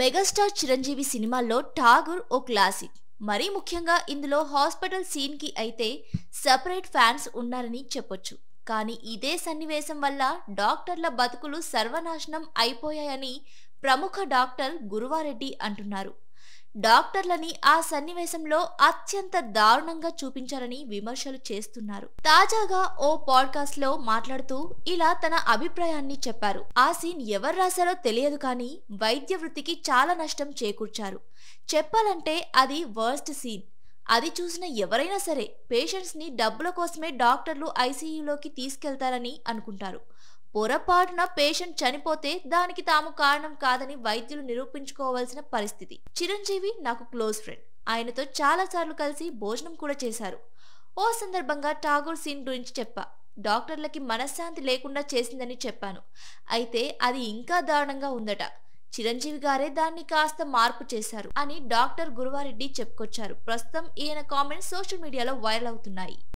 megastar Chiranjeevi సినిమాల్లో ఠాగూర్ ఓ classic మరీ ముఖ్యంగా ఇందులో హాస్పిటల్ సీన్కి అయితే సపరేట్ ఫ్యాన్స్ ఉన్నారని చెప్పొచ్చు కానీ ఇదే సన్నివేశం వల్ల డాక్టర్ల బతుకులు సర్వనాశనం అయిపోయాయని ప్రముఖ డాక్టర్ గురువారెడ్డి అంటున్నారు డాక్టర్లని ఆ సన్నివేశంలో అత్యంత దారుణంగా చూపించారని విమర్శలు చేస్తున్నారు తాజాగా ఓ పాడ్కాస్ట్ లో మాట్లాడుతూ ఇలా తన అభిప్రాయాన్ని చెప్పారు ఆ సీన్ ఎవరు రాశారో తెలియదు కానీ వైద్య వృత్తికి చాలా నష్టం చేకూర్చారు చెప్పాలంటే అది వర్స్ట్ సీన్ అది చూసిన ఎవరైనా సరే పేషెంట్స్ని డబ్బుల కోసమే డాక్టర్లు ఐసీయూలోకి తీసుకెళ్తారని అనుకుంటారు పొరపాటున పేషెంట్ చనిపోతే దానికి తాము కారణం కాదని వైద్యులు నిరూపించుకోవాల్సిన పరిస్థితి చిరంజీవి నాకు క్లోజ్ ఫ్రెండ్ ఆయనతో చాలాసార్లు కలిసి భోజనం కూడా చేశారు ఓ సందర్భంగా ఠాగూర్ సీన్ గురించి చెప్పా డాక్టర్లకి మనశ్శాంతి లేకుండా చేసిందని చెప్పాను అయితే అది ఇంకా దారుణంగా ఉందట చిరంజీవి గారే దాన్ని కాస్త మార్పు చేశారు అని డాక్టర్ గురువారెడ్డి చెప్పుకొచ్చారు ప్రస్తుతం ఈయన కామెంట్స్ సోషల్ మీడియాలో వైరల్ అవుతున్నాయి